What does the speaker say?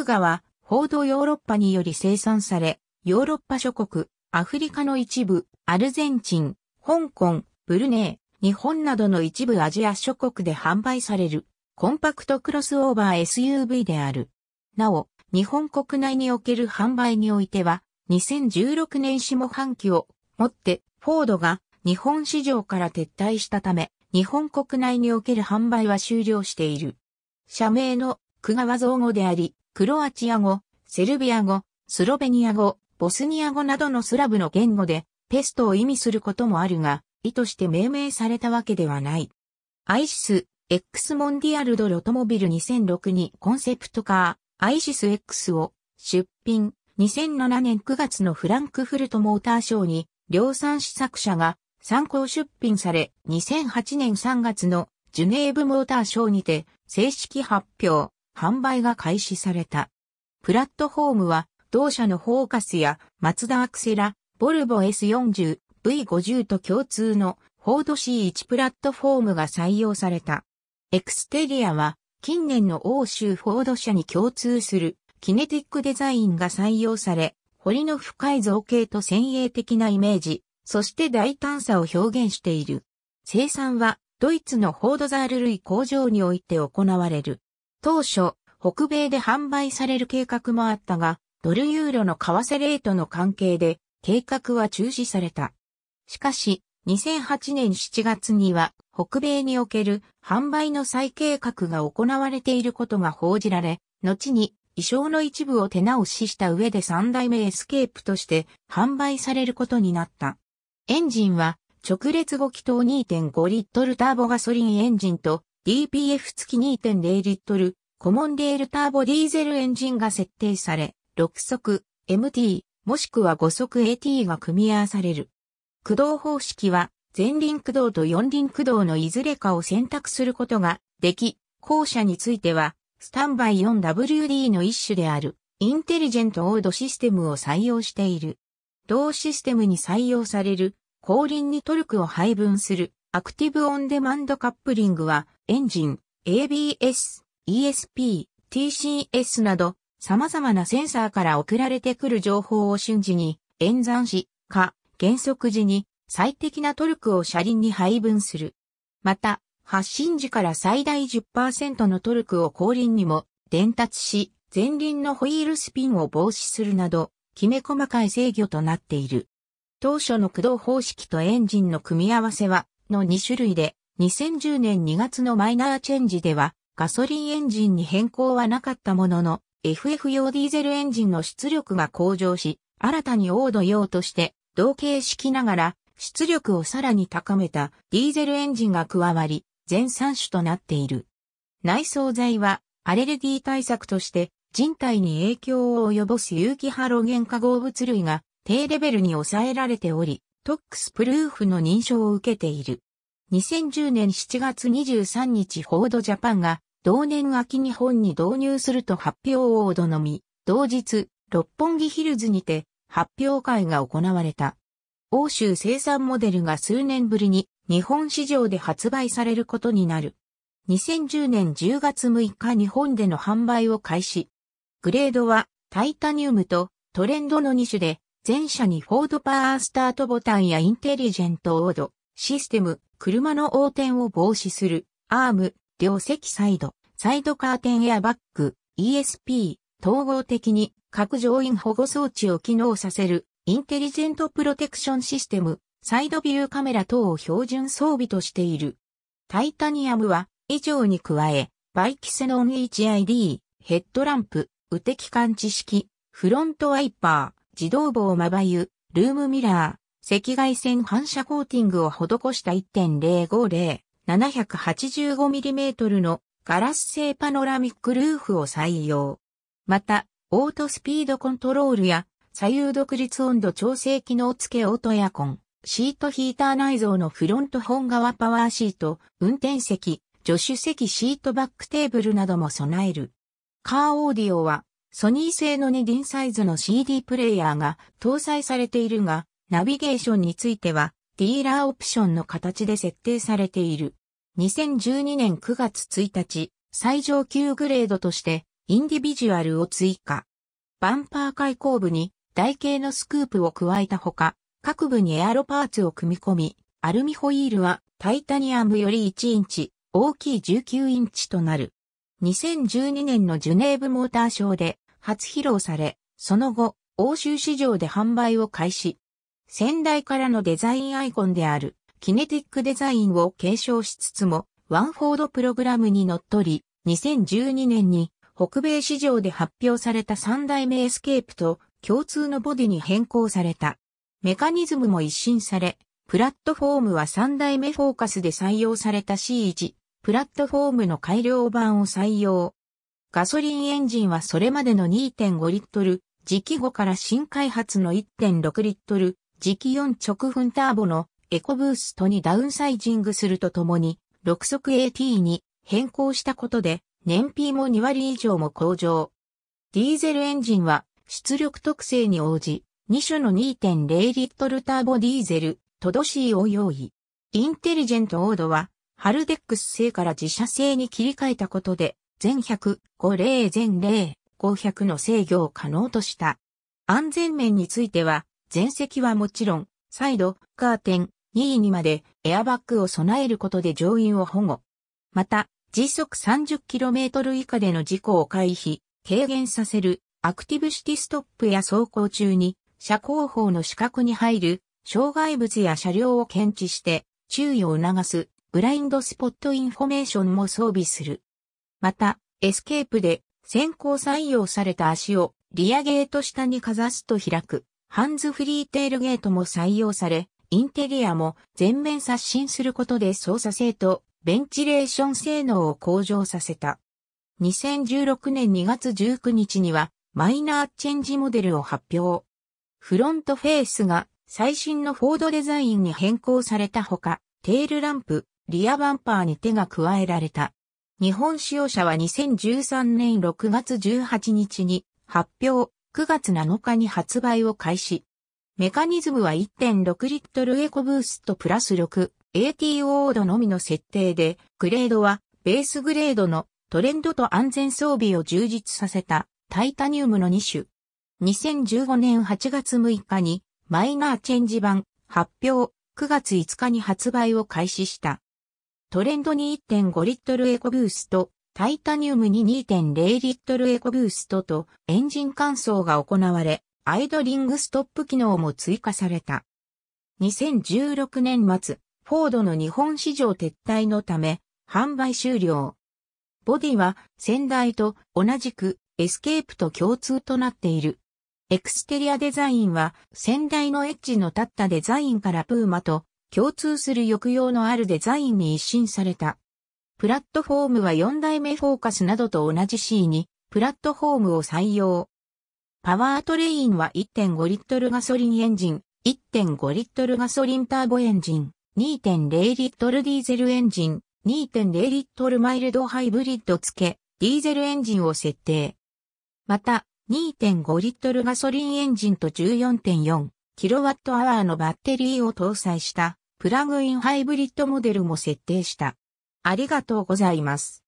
ーガは、報道ヨーロッパにより生産され、ヨーロッパ諸国、アフリカの一部、アルゼンチン、香港、ブルネー、日本などの一部アジア諸国で販売される、コンパクトクロスオーバー SUV である。なお、日本国内における販売においては、2016年下半期をもって、フォードが日本市場から撤退したため、日本国内における販売は終了している。社名の久川造語であり、クロアチア語、セルビア語、スロベニア語、ボスニア語などのスラブの言語で、ペストを意味することもあるが、意図して命名されたわけではない。アイシス、X モンディアルドロトモビル2006にコンセプトカー、アイシス X を出品、2007年9月のフランクフルトモーターショーに量産試作車が参考出品され、2008年3月のジュネーブモーターショーにて正式発表。販売が開始された。プラットフォームは、同社のフォーカスや、マツダアクセラ、ボルボ S40、V50 と共通の、フォード C1 プラットフォームが採用された。エクステリアは、近年の欧州フォード社に共通する、キネティックデザインが採用され、彫りの深い造形と先鋭的なイメージ、そして大胆さを表現している。生産は、ドイツのフォードザール類工場において行われる。当初、北米で販売される計画もあったが、ドルユーロの為替レートの関係で、計画は中止された。しかし、2008年7月には、北米における販売の再計画が行われていることが報じられ、後に衣装の一部を手直しした上で三代目エスケープとして販売されることになった。エンジンは直列5気筒2.5リットルターボガソリンエンジンと DPF 付き2.0リットル、コモンレールターボディーゼルエンジンが設定され、6速 MT もしくは5速 AT が組み合わされる。駆動方式は前輪駆動と四輪駆動のいずれかを選択することができ、後者についてはスタンバイ 4WD の一種であるインテリジェントオードシステムを採用している。同システムに採用される後輪にトルクを配分するアクティブオンデマンドカップリングは、エンジン、ABS、ESP、TCS など、様々なセンサーから送られてくる情報を瞬時に、演算し、か、減速時に、最適なトルクを車輪に配分する。また、発進時から最大10%のトルクを後輪にも伝達し、前輪のホイールスピンを防止するなど、きめ細かい制御となっている。当初の駆動方式とエンジンの組み合わせは、の2種類で、2010年2月のマイナーチェンジでは、ガソリンエンジンに変更はなかったものの、FF 用ディーゼルエンジンの出力が向上し、新たにオード用として、同型式ながら、出力をさらに高めたディーゼルエンジンが加わり、全3種となっている。内装材は、アレルギー対策として、人体に影響を及ぼす有機ハロゲン化合物類が低レベルに抑えられており、トックスプルーフの認証を受けている。2010年7月23日フォードジャパンが同年秋日本に導入すると発表をおどのみ、同日、六本木ヒルズにて発表会が行われた。欧州生産モデルが数年ぶりに日本市場で発売されることになる。2010年10月6日日本での販売を開始。グレードはタイタニウムとトレンドの2種で全車にフォードパワースタートボタンやインテリジェントオード、システム、車の横転を防止する、アーム、両席サイド、サイドカーテンエアバッグ、ESP、統合的に各乗員保護装置を機能させる、インテリジェントプロテクションシステム、サイドビューカメラ等を標準装備としている。タイタニアムは、以上に加え、バイキセノン HID、ヘッドランプ、雨滴感知式、フロントワイパー、自動棒まばゆ、ルームミラー、赤外線反射コーティングを施した1.050、785mm のガラス製パノラミックルーフを採用。また、オートスピードコントロールや左右独立温度調整機能付けオートエアコン、シートヒーター内蔵のフロント本側パワーシート、運転席、助手席シートバックテーブルなども備える。カーオーディオはソニー製の2輪サイズの CD プレイヤーが搭載されているが、ナビゲーションについては、ディーラーオプションの形で設定されている。2012年9月1日、最上級グレードとして、インディビジュアルを追加。バンパー開口部に台形のスクープを加えたほか、各部にエアロパーツを組み込み、アルミホイールはタイタニアムより1インチ、大きい19インチとなる。2012年のジュネーブモーターショーで初披露され、その後、欧州市場で販売を開始。先代からのデザインアイコンである、キネティックデザインを継承しつつも、ワンフォードプログラムにのっとり、2012年に北米市場で発表された3代目エスケープと共通のボディに変更された。メカニズムも一新され、プラットフォームは3代目フォーカスで採用された C1、プラットフォームの改良版を採用。ガソリンエンジンはそれまでの2.5リットル、時期後から新開発の1.6リットル、時期4直噴ターボのエコブーストにダウンサイジングするとともに、6速 AT に変更したことで、燃費も2割以上も向上。ディーゼルエンジンは出力特性に応じ、2種の2.0リットルターボディーゼル、トドシーを用意。インテリジェントオードは、ハルデックス製から自社製に切り替えたことで、全100、50全0、500の制御を可能とした。安全面については、前席はもちろん、サイド、カーテン、2位にまでエアバッグを備えることで乗員を保護。また、時速 30km 以下での事故を回避、軽減させる、アクティブシティストップや走行中に、車高方の死角に入る、障害物や車両を検知して、注意を促す、ブラインドスポットインフォメーションも装備する。また、エスケープで先行採用された足をリアゲート下にかざすと開く、ハンズフリーテールゲートも採用され、インテリアも全面刷新することで操作性とベンチレーション性能を向上させた。2016年2月19日にはマイナーチェンジモデルを発表。フロントフェースが最新のフォードデザインに変更されたほか、テールランプ、リアバンパーに手が加えられた。日本使用者は2013年6月18日に発表、9月7日に発売を開始。メカニズムは1.6リットルエコブーストプラス6、ATO 度のみの設定で、グレードはベースグレードのトレンドと安全装備を充実させたタイタニウムの2種。2015年8月6日にマイナーチェンジ版発表、9月5日に発売を開始した。トレンドに1.5リットルエコブースト、タイタニウムに2.0リットルエコブーストとエンジン乾燥が行われ、アイドリングストップ機能も追加された。2016年末、フォードの日本市場撤退のため、販売終了。ボディは先代と同じくエスケープと共通となっている。エクステリアデザインは先代のエッジの立ったデザインからプーマと共通する抑揚のあるデザインに一新された。プラットフォームは4代目フォーカスなどと同じ C にプラットフォームを採用。パワートレインは1.5リットルガソリンエンジン、1.5リットルガソリンターボエンジン、2.0リットルディーゼルエンジン、2.0リットルマイルドハイブリッド付け、ディーゼルエンジンを設定。また、2.5リットルガソリンエンジンと 14.4kWh のバッテリーを搭載したプラグインハイブリッドモデルも設定した。ありがとうございます。